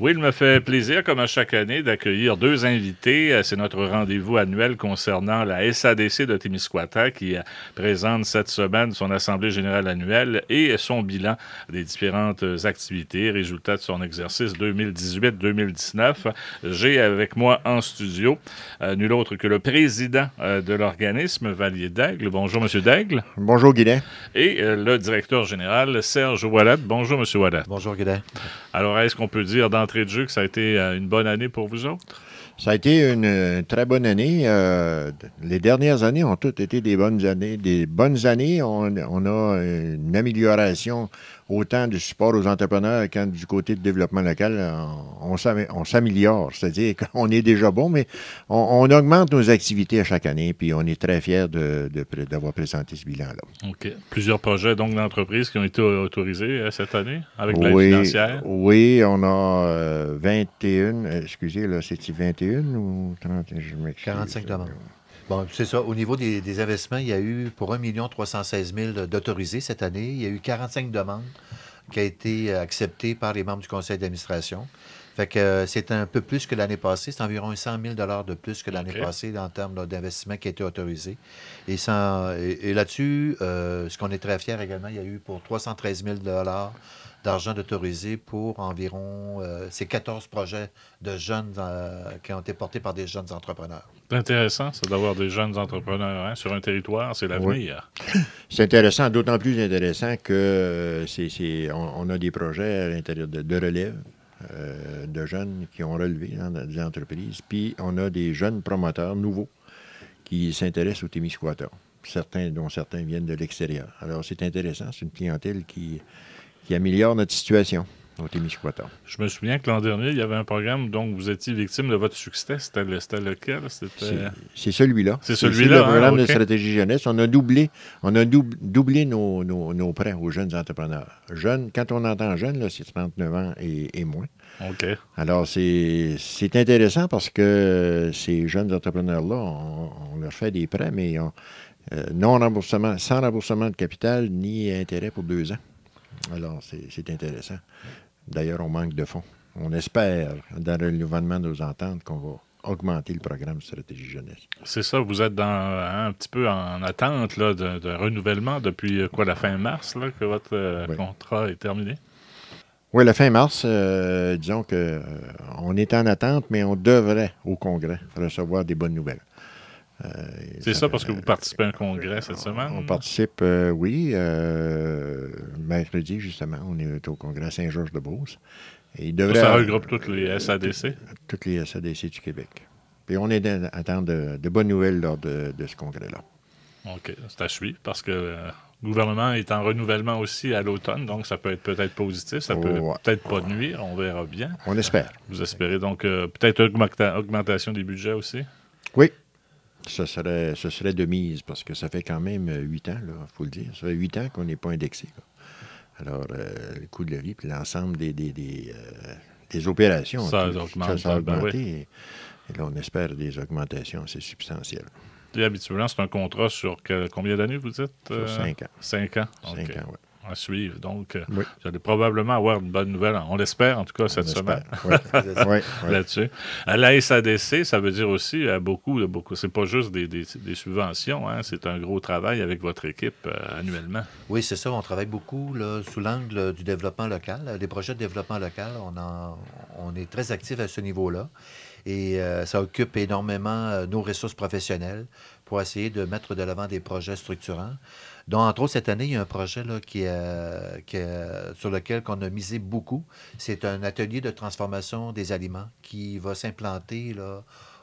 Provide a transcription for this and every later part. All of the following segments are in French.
Oui, il me fait plaisir, comme à chaque année, d'accueillir deux invités. Euh, c'est notre rendez-vous annuel concernant la SADC de Témiscouata qui euh, présente cette semaine son Assemblée générale annuelle et son bilan des différentes euh, activités, résultats de son exercice 2018-2019. J'ai avec moi en studio nul autre que le président de l'organisme, Valier Daigle. Bonjour, Monsieur Daigle. Bonjour, Guilain. Et le directeur général, Serge Wallet. Bonjour, Monsieur Wallet. Bonjour, Guilain. Alors, est-ce qu'on peut dire dans d'entrée de jeu que ça a été euh, une bonne année pour vous autres? Ça a été une euh, très bonne année. Euh, les dernières années ont toutes été des bonnes années. Des bonnes années, on, on a une amélioration autant du support aux entrepreneurs qu'en du côté du développement local, euh, on, s'améliore. C'est-à-dire qu'on est déjà bon, mais on, augmente nos activités à chaque année, puis on est très fiers d'avoir présenté ce bilan-là. OK. Plusieurs projets donc d'entreprises qui ont été autorisés euh, cette année avec l'aide financière? Oui, on a 21, euh, excusez, là, cest 21 ou 30? 45 demandes. Bon, c'est ça. Au niveau des, investissements, il y a eu pour 1 316 000 d'autorisés cette année. Il y a eu 45 demandes qui ont été euh, acceptées par les membres du conseil d'administration. Fait que euh, c'est un peu plus que l'année passée. C'est environ 100 000 de plus que l'année passée en termes d'investissement qui a été autorisé. Et, et, là-dessus, euh, ce qu'on est très fiers également, il y a eu pour 313 000 d'argent autorisé pour environ euh, ces 14 projets de jeunes euh, qui ont été portés par des jeunes entrepreneurs. C'est intéressant, ça, d'avoir des jeunes entrepreneurs hein, sur un territoire, c'est l'avenir. C'est intéressant, d'autant plus intéressant que euh, c'est, on, a des projets à l'intérieur de, relève. de jeunes qui ont relevé dans des entreprises. Puis on a des jeunes promoteurs nouveaux qui s'intéressent au Témiscouata, certains, dont certains viennent de l'extérieur. Alors c'est intéressant, c'est une clientèle qui, qui améliore notre situation au Témiscouata. Je me souviens que l'an dernier, il y avait un programme dont vous étiez victime de votre succès. C'était lequel? C'est celui-là. C'est celui-là. C'est le hein, programme de stratégie jeunesse. On a doublé, on a doublé nos, prêts aux jeunes entrepreneurs. Jeunes, quand on entend jeunes, c'est 39 ans et, moins. OK. Alors, c'est intéressant parce que ces jeunes entrepreneurs-là, on, leur fait des prêts, mais on, euh, non remboursement, sans remboursement de capital ni intérêt pour deux ans. Alors, c'est intéressant. D'ailleurs, on manque de fonds. On espère, dans le renouvellement de nos ententes, qu'on va augmenter le programme stratégie jeunesse. C'est ça, vous êtes dans, hein, un petit peu en attente de renouvellement depuis euh, quoi, la fin mars, que votre euh, contrat est terminé? Oui, la fin mars, euh, disons qu'on on est en attente, mais on devrait au Congrès recevoir des bonnes nouvelles. Euh, c'est ça parce que euh, vous participez à un congrès cette semaine? On, participe, euh, oui. mercredi, justement, on est au congrès Saint-Georges-de-Beauce. Ça, regroupe toutes les SADC? Toutes les SADC du Québec. Et on est en de, bonnes nouvelles lors de, ce congrès-là. OK, c'est à suivre parce que le gouvernement est en renouvellement aussi à l'automne, donc ça peut être peut-être positif, ça peut peut-être pas nuire, on verra bien. On espère. Vous espérez donc peut-être augmentation des budgets aussi? Oui, ce serait, ce serait de mise, parce que ça fait quand même huit ans, il faut le dire. Ça fait huit ans qu'on n'est pas indexé. Alors, euh, le coût de la vie, puis l'ensemble des, des, des, euh, opérations, ça, augmente, ben et, là, on espère des augmentations assez substantielles. Et habituellement, c'est un contrat sur combien d'années, vous dites? Sur euh, cinq ans. Cinq ans. Cinq ans, oui à suivre. Donc, euh, vous allez probablement avoir une bonne nouvelle, on l'espère en tout cas cette semaine, là-dessus. À euh, la SADC, ça veut dire aussi euh, beaucoup, beaucoup c'est pas juste des, subventions, hein, c'est un gros travail avec votre équipe annuellement. Oui, c'est ça, on travaille beaucoup sous l'angle du développement local, des projets de développement local, on, est très actif à ce niveau-là. Et ça occupe énormément nos ressources professionnelles pour essayer de mettre de l'avant des projets structurants. Donc, entre autres, cette année, il y a un projet qui, euh, sur lequel on a misé beaucoup. C'est un atelier de transformation des aliments qui va s'implanter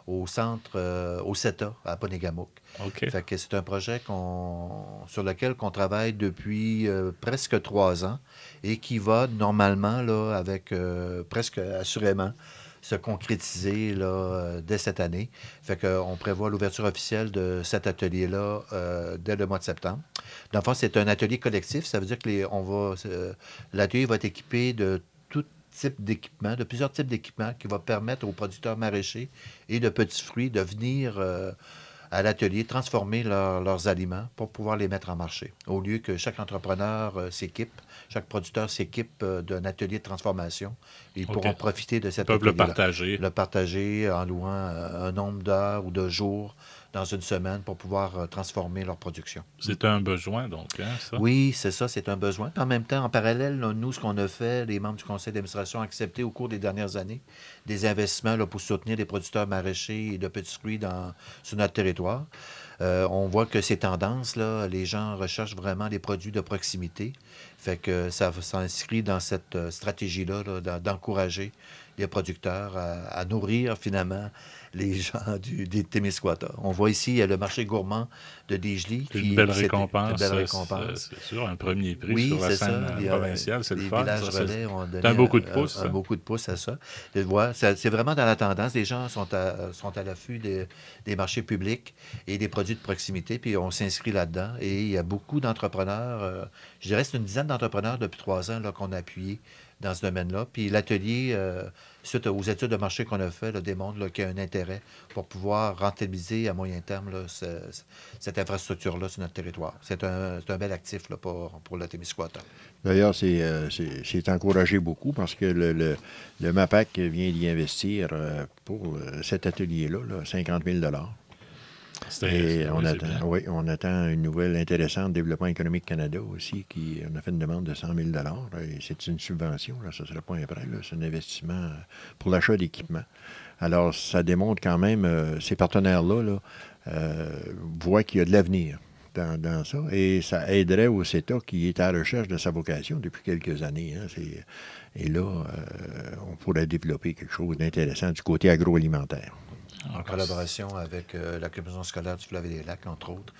au centre, euh, au CETA, à Ponégamouk. c'est un projet sur lequel on travaille depuis euh, presque trois ans et qui va normalement, là, avec presque assurément, se concrétiser là, euh, dès cette année. Fait qu'on prévoit l'ouverture officielle de cet atelier-là euh, dès le mois de septembre. Dans le c'est un atelier collectif. Ça veut dire que va, euh, l'atelier va être équipé de tout type d'équipement, de plusieurs types d'équipements qui va permettre aux producteurs maraîchers et de petits fruits de venir à l'atelier, transformer leurs aliments pour pouvoir les mettre en marché. Au lieu que chaque entrepreneur euh, s'équipe, chaque producteur s'équipe euh, d'un atelier de transformation, ils pourront profiter de cette Ils peuvent le partager. Le partager en louant euh, un nombre d'heures ou de jours dans une semaine pour pouvoir euh, transformer leur production. C'est un besoin, donc, hein, ça? Oui, c'est ça, c'est un besoin. en même temps, en parallèle, nous, ce qu'on a fait, les membres du conseil d'administration ont accepté au cours des dernières années des investissements là, pour soutenir les producteurs maraîchers et de petits fruits dans, sur notre territoire. Euh, on voit que ces tendances, là, les gens recherchent vraiment des produits de proximité. Fait que ça s'inscrit dans cette euh, stratégie-là -là, d'encourager les producteurs, à, nourrir finalement les gens du, des Témiscouata. On voit ici il y a le marché gourmand de Dijli. Qui, une belle récompense. Une belle récompense. C'est sûr, un premier prix oui, sur la scène provinciale, c'est le fun. villages relais ont donné un hein. de pouces de à ça. C'est vraiment dans la tendance. Les gens sont à, sont à l'affût des, marchés publics et des produits de proximité, puis on s'inscrit là-dedans. Et il y a beaucoup d'entrepreneurs, euh, je dirais c'est une dizaine d'entrepreneurs depuis trois ans qu'on a appuyés dans ce domaine-là. Puis l'atelier, euh, suite aux études de marché qu'on a fait, le démontre qu'il y a un intérêt pour pouvoir rentabiliser à moyen terme cette infrastructure-là sur notre territoire. C'est un, bel actif pour, la le Témiscouata. D'ailleurs, euh, c'est, encouragé beaucoup parce que le, MAPAC vient d'y investir euh, pour cet atelier-là, 50 000 on attend, oui, on attend une nouvelle intéressante, Développement économique Canada aussi, qui on a fait une demande de 100 000 et c'est une subvention, ce ne sera pas un prêt, c'est un investissement pour l'achat d'équipement Alors, ça démontre quand même, euh, ces partenaires-là euh, voient qu'il y a de l'avenir. Dans, ça. Et ça aiderait au CETA qui est à la recherche de sa vocation depuis quelques années. Hein, et là, euh, on pourrait développer quelque chose d'intéressant du côté agroalimentaire en collaboration avec euh, la commission scolaire du Flavet-des-Lacs, entre autres,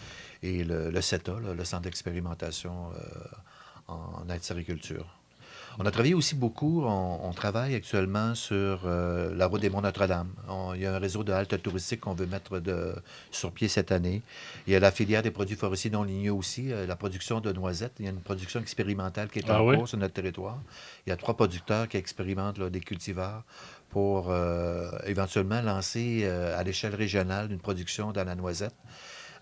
et le, CETA, le Centre d'expérimentation euh, en agriculture On a travaillé aussi beaucoup, on, travaille actuellement sur euh, la route des Monts Notre-Dame. Il y a un réseau de haltes touristiques qu'on veut mettre de, sur pied cette année. Il y a la filière des produits forestiers non ligneux aussi, la production de noisettes. Il y a une production expérimentale qui est ah en cours sur notre territoire. Il y a trois producteurs qui expérimentent des cultivars pour euh, éventuellement lancer euh, à l'échelle régionale une production dans la noisette.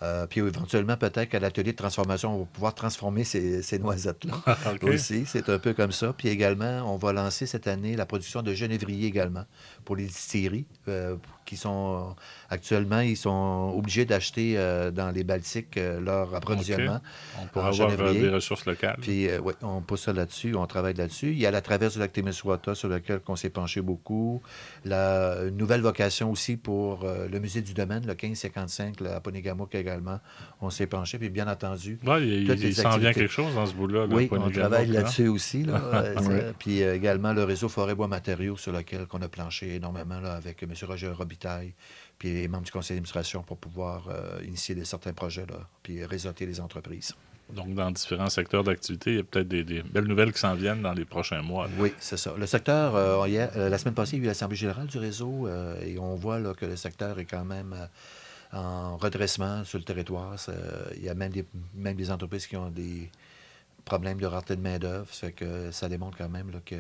Euh, puis éventuellement, peut-être qu'à l'atelier de transformation, on va pouvoir transformer ces, noisettes-là ah, aussi. C'est un peu comme ça. Puis également, on va lancer cette année la production de genévrier également pour les distilleries euh, qui sont euh, actuellement, ils sont obligés d'acheter dans les Baltiques leur approvisionnement. pour On pourra avoir des ressources locales. Puis oui, on pousse ça là-dessus, on travaille là-dessus. Il y a la traverse de lac sur laquelle on s'est penché beaucoup. La nouvelle vocation aussi pour le musée du domaine, le 1555, le Ponegamo, on s'est penché, puis bien entendu. il, s'en vient quelque chose dans ce bout-là. oui, on travaille là-dessus aussi. Euh, puis également le réseau Forêt-Bois Matériaux, sur lequel on a planché énormément là, avec M. Roger Robitaille, puis les membres du conseil d'administration pour pouvoir euh, initier des, certains projets, là, puis réseauter les entreprises. Donc, dans différents secteurs d'activité, il y a peut-être des, belles nouvelles qui s'en viennent dans les prochains mois. Oui, c'est ça. Le secteur, euh, la semaine passée, il y a eu l'Assemblée générale du réseau et on voit que le secteur est quand même en redressement sur le territoire. Il y a même des, même des entreprises qui ont des problèmes de rareté de main-d'œuvre. que ça démontre quand même que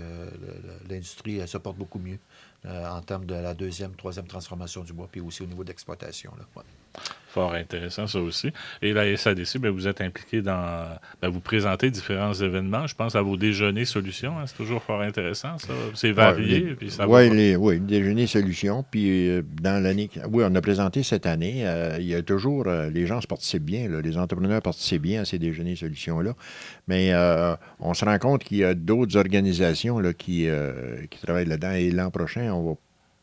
l'industrie se porte beaucoup mieux euh, en termes de la deuxième, troisième transformation du bois, puis aussi au niveau d'exploitation. l'exploitation. Fort intéressant, ça aussi. Et la SADC, bien, vous êtes impliqué dans. Ben, vous présentez différents événements. Je pense à vos déjeuners solutions. Hein, c'est toujours fort intéressant, ça. C'est varié. oui, déjeuners solutions. Puis euh, dans l'année. Oui, on a présenté cette année. Euh, il y a toujours. Euh, les gens se participent bien. les entrepreneurs participent bien à ces déjeuners solutions-là. Mais on se rend compte qu'il y a d'autres organisations là, qui, travaillent là-dedans. Et l'an prochain, on va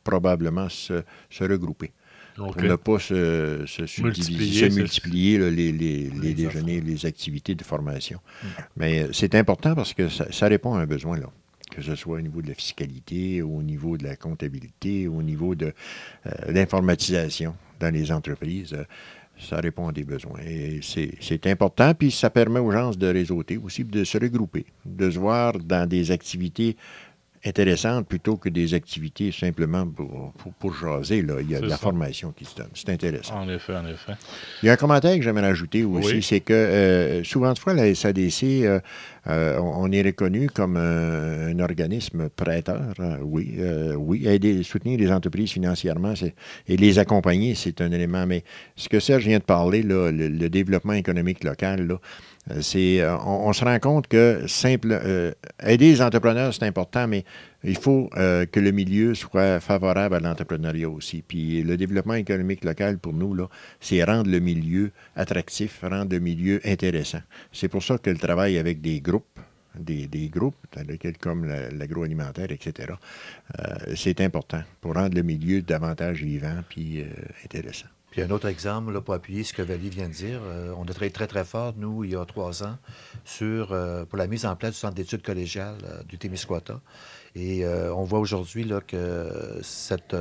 probablement se regrouper. Donc, on euh, pas se, multiplier, se les, déjeuners, les activités de formation. Mm. Mais euh, c'est important parce que ça, répond à un besoin, là. Que ce soit au niveau de la fiscalité, au niveau de la comptabilité, au niveau de euh, l'informatisation dans les entreprises ça répond à des besoins. Et c'est important, puis ça permet aux gens de réseauter aussi, de se regrouper, de se voir dans des activités intéressante plutôt que des activités simplement pour, pour, jaser. Il y a de la formation qui se donne. C'est intéressant. En effet, en effet. Il y a un commentaire que j'aimerais ajouter aussi, c'est que euh, souvent de fois, la SADC, euh, euh, on est reconnu comme un, organisme prêteur. oui, oui. Aider, soutenir les entreprises financièrement et les accompagner, c'est un élément. Mais ce que Serge vient de parler, le, le développement économique local, là, euh, c'est, euh, on, se rend compte que simple, euh, aider les entrepreneurs, c'est important, mais il faut que le milieu soit favorable à l'entrepreneuriat aussi. Puis le développement économique local, pour nous, là, c'est rendre le milieu attractif, rendre le milieu intéressant. C'est pour ça que le travail avec des groupes, des, des groupes comme l'agroalimentaire, etc., c'est important pour rendre le milieu davantage vivant puis intéressant un autre exemple, là, pour appuyer ce que Valérie vient de dire, euh, on a travaillé très, très fort, nous, il y a trois ans, sur, euh, pour la mise en place du centre d'études collégiales euh, du Témiscouata. Et on voit aujourd'hui que cette,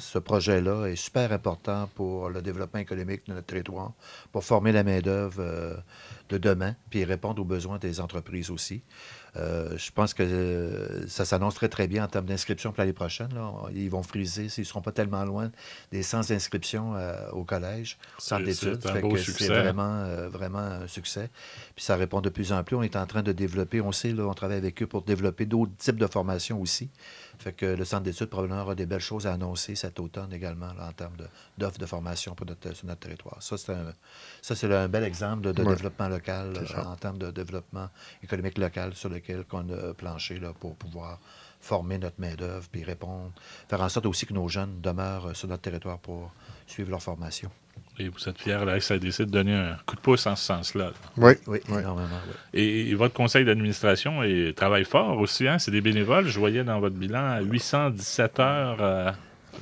ce projet-là est super important pour le développement économique de notre territoire, pour former la main-d'œuvre de demain, puis répondre aux besoins des entreprises aussi. Euh, je pense que euh, ça s'annonce très, très bien en termes d'inscription pour l'année prochaine. Ils vont friser, ils ne seront pas tellement loin des 100 inscriptions euh, au collège, sans d'études. C'est vraiment, vraiment un succès. Puis ça répond de plus en plus. On est en train de développer, on sait, on travaille avec eux pour développer d'autres types de formations aussi que le centre d'études probablement aura des belles choses à annoncer cet automne également en termes d'offres de, formation sur notre territoire. Ça, c'est un, bel exemple de, développement local, en termes de développement économique local sur lequel on a planché là, pour pouvoir former notre main-d'œuvre puis répondre, faire en sorte aussi que nos jeunes demeurent sur notre territoire pour suivre leur formation. Et vous êtes fiers, ça SADC, de donner un coup de pouce en ce sens-là. Oui, oui, oui, Et, votre conseil d'administration travaille fort aussi. Hein? C'est des bénévoles. Je voyais dans votre bilan 817 heures euh,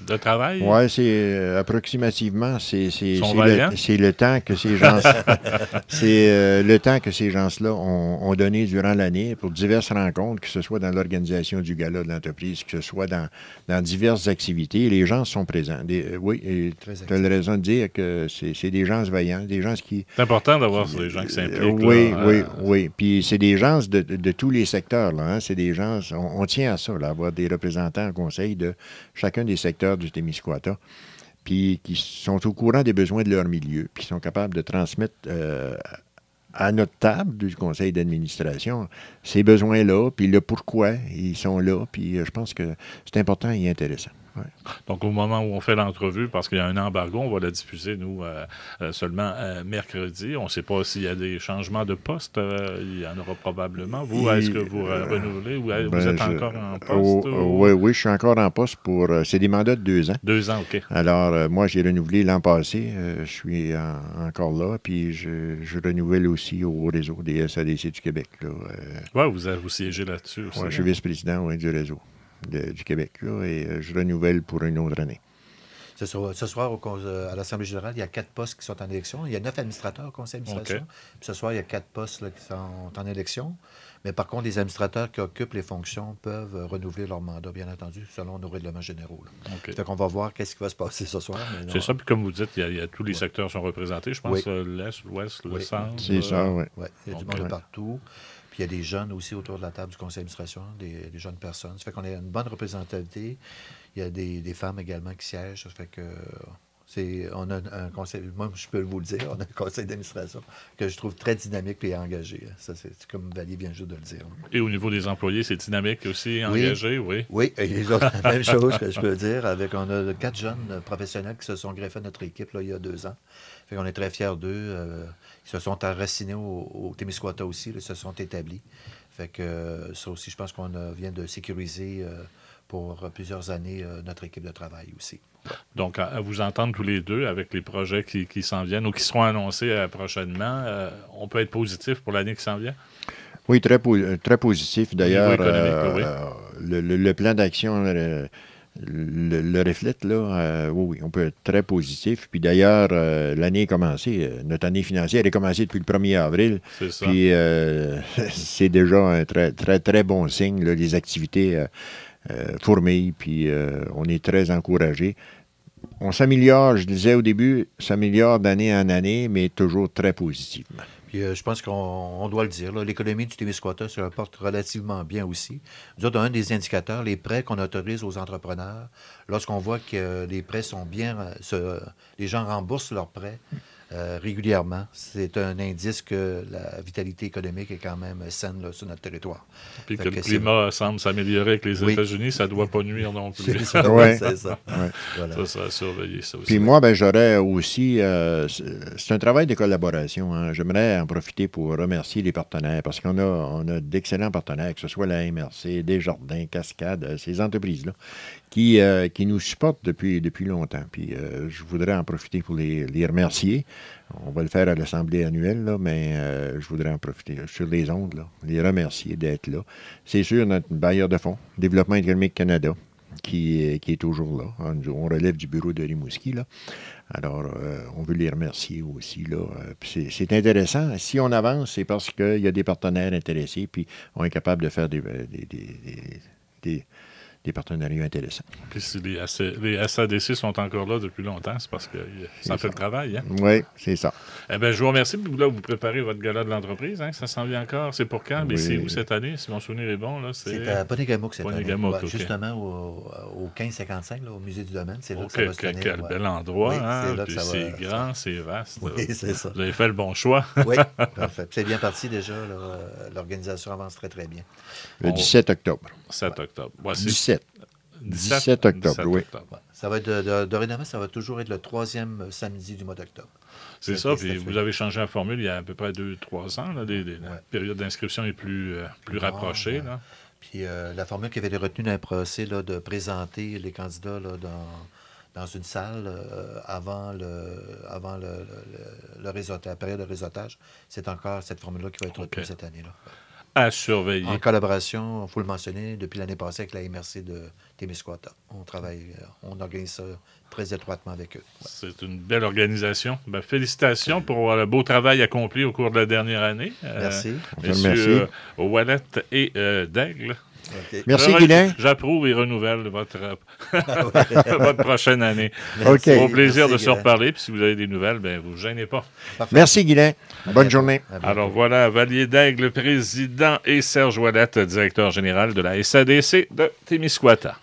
de travail? Oui, c'est euh, approximativement, c'est le, le, temps que ces gens c'est euh, le temps que ces gens-là ont, donné durant l'année pour diverses rencontres, que ce soit dans l'organisation du gala de l'entreprise, que ce soit dans, dans, diverses activités. Les gens sont présents. Euh, oui, tu as raison de dire que c'est des gens veillants, des gens qui... C'est important d'avoir des gens qui s'impliquent. Oui, oui, hein. oui. Puis c'est des gens de, tous les secteurs. Hein. c'est des gens... On, tient à ça, là, avoir des représentants au conseil de chacun des secteurs du Témiscouata, puis qui sont au courant des besoins de leur milieu, puis sont capables de transmettre euh, à notre table du conseil d'administration ces besoins-là, puis le pourquoi ils sont là, puis euh, je pense que c'est important et intéressant. Donc, au moment où on fait l'entrevue, parce qu'il y a un embargo, on va la diffuser, nous, euh, euh, seulement euh, mercredi. On ne sait pas s'il y a des changements de poste. il y en aura probablement. Vous, est-ce que vous renouvelez ou vous ben, êtes encore en poste? Oh, oui, oh, oui, je suis encore en poste pour... c'est des mandats de deux ans. Deux ans, OK. Alors, moi, j'ai renouvelé l'an passé. je suis encore là. Puis, je, renouvelle aussi au réseau des SADC du Québec. Oui, vous, vous siégez là-dessus aussi. je suis hein. vice-président du réseau du Québec. et euh, je renouvelle pour une autre année. Ce soir, euh, à l'Assemblée générale, il y a quatre postes qui sont en élection. Il y a neuf administrateurs au conseil d'administration. ce soir, il y a quatre postes qui sont en élection. Mais par contre, les administrateurs qui occupent les fonctions peuvent euh, renouveler leur mandat, bien entendu, selon nos règlements généraux. Okay. on va voir qu'est-ce qui va se passer ce soir. C'est ça, puis comme vous dites, tous les secteurs sont représentés, je pense, que l'Est, l'Ouest, le Centre. C'est ça, oui. Il y a du monde partout il y a des jeunes aussi autour de la table du conseil d'administration, des, jeunes personnes. Ça fait qu'on a une bonne représentativité. Il y a des, des femmes également qui siègent. Ça fait que on a un conseil, moi je peux vous le dire, on a un conseil d'administration que je trouve très dynamique et engagé. Ça, c'est comme Valérie vient juste de le dire. Et au niveau des employés, c'est dynamique aussi, engagé, oui. Oui, oui. même chose que je peux dire. Avec, on a quatre jeunes professionnels qui se sont greffés à notre équipe il y a deux ans. Fait on est très fiers d'eux. Euh, ils se sont enracinés au, aussi, ils se sont établis. Fait que euh, ça aussi, je pense qu'on euh, vient de sécuriser pour plusieurs années notre équipe de travail aussi. Donc, à, vous entendre tous les deux avec les projets qui, s'en viennent ou qui seront annoncés euh, prochainement, euh, on peut être positif pour l'année qui s'en vient? Oui, très, euh, très positif. D'ailleurs, le, plan d'action le, reflète, là. oui, on peut être très positif. Puis d'ailleurs, l'année est commencée. Notre année financière est commencée depuis le 1er avril. C'est ça. Puis c'est déjà un très, très, très bon signe, les activités euh, fourmille, puis euh, on est très encouragé. On s'améliore, je disais au début, s'améliore d'année en année, mais toujours très positivement. Puis, euh, je pense qu'on doit le dire, l'économie du Témiscouata se rapporte relativement bien aussi. Nous un des indicateurs, les prêts qu'on autorise aux entrepreneurs, lorsqu'on voit que les prêts sont bien, les gens remboursent leurs prêts, euh, régulièrement. C'est un indice que la vitalité économique est quand même saine sur notre territoire. Puis que, le climat semble s'améliorer avec les États-Unis, ça ne doit pas nuire non plus. ça, ça. Ouais. ça, surveiller, Puis moi, ben, j'aurais aussi... Euh, c'est un travail de collaboration. Hein. J'aimerais en profiter pour remercier les partenaires, parce qu'on a, on a d'excellents partenaires, que ce soit la MRC, Desjardins, Cascade, euh, ces entreprises-là, qui, nous supportent depuis, depuis longtemps. Puis je voudrais en profiter pour les remercier. On va le faire à l'Assemblée annuelle, là, mais euh, je voudrais en profiter sur les ondes, les remercier d'être là. C'est sûr, notre bailleur de fonds, Développement économique Canada, qui est, qui est toujours là. On relève du bureau de Rimouski, là. Alors, euh, on veut les remercier aussi. Là. Euh, c'est, intéressant. Si on avance, c'est parce qu'il y a des partenaires intéressés, puis on est capable de faire des des partenariats intéressants. Puis les, SADC sont encore là depuis longtemps, c'est parce que euh, ça fait le travail. Hein? Oui, c'est ça. Eh bien, je vous remercie. Là, vous préparez votre gala de l'entreprise. Hein? Ça s'en vient encore. C'est pour quand? c'est où cette année, si mon souvenir est bon? C'est à Bonigamouk cette Justement, au, au 1555, au musée du domaine. C'est là que ça va se Quel bel endroit. C'est grand, c'est vaste. Vous avez fait le bon choix. oui, parfait. C'est bien parti déjà. Euh, l'organisation avance très, très bien. Le 17 octobre. 7 octobre. Voici. 17. octobre, oui. Ça va être de, de, dorénavant, ça va toujours être le troisième samedi du mois d'octobre. C'est ça, puis vous avez changé la formule il y a à peu près deux, trois ans. Là, des, La période d'inscription est plus, euh, plus ah, rapprochée. Là. Puis euh, la formule qui avait été retenue dans le procès là, de présenter les candidats là, dans, dans, une salle euh, avant, le, avant le, le, réseautage, la période de réseautage, c'est encore cette formule-là qui va être retenue cette année-là à surveiller. En collaboration, il faut le mentionner, depuis l'année passée avec la MRC de Témiscouata. On travaille, euh, on organise ça très étroitement avec eux. C'est une belle organisation. Ben, félicitations pour euh, le beau travail accompli au cours de la dernière année. Euh, Merci. Merci. messieurs, et Daigle. Merci, Alors, J'approuve et renouvelle votre, euh, ah votre prochaine année. C'est Au plaisir de se reparler. Puis si vous avez des nouvelles, ben, vous gênez pas. Merci, Guylain. Bonne journée. Alors voilà, Valier Daigle, président, et Serge Ouellette, directeur général de la SADC de Témiscouata.